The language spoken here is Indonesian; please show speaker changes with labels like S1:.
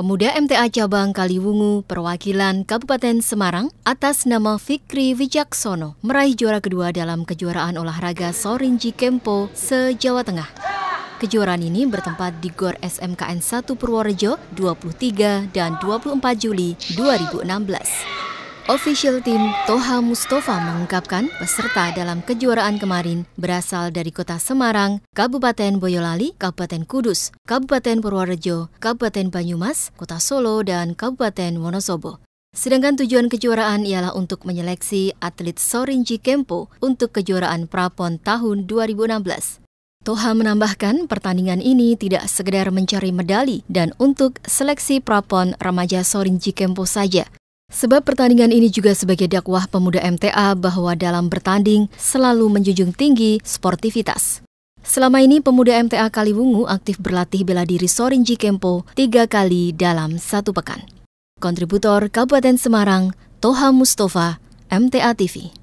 S1: Pemuda MTA Cabang Kaliwungu, perwakilan Kabupaten Semarang, atas nama Fikri Wijaksono, meraih juara kedua dalam kejuaraan olahraga Sorinji Kempo se-Jawa Tengah. Kejuaraan ini bertempat di GOR SMKN 1 Purworejo 23 dan 24 Juli 2016. Official Team Toha Mustafa mengungkapkan peserta dalam kejuaraan kemarin berasal dari kota Semarang, Kabupaten Boyolali, Kabupaten Kudus, Kabupaten Purworejo, Kabupaten Banyumas, Kota Solo, dan Kabupaten Wonosobo. Sedangkan tujuan kejuaraan ialah untuk menyeleksi atlet Sorinji Kempo untuk kejuaraan prapon tahun 2016. Toha menambahkan pertandingan ini tidak sekedar mencari medali dan untuk seleksi prapon remaja Sorinji Kempo saja, Sebab pertandingan ini juga sebagai dakwah pemuda MTA bahwa dalam bertanding selalu menjunjung tinggi sportivitas. Selama ini pemuda MTA Kaliwungu aktif berlatih bela diri Sorinji Kempo tiga kali dalam satu pekan. Kontributor Kabupaten Semarang,
S2: Toha Mustafa, MTA TV.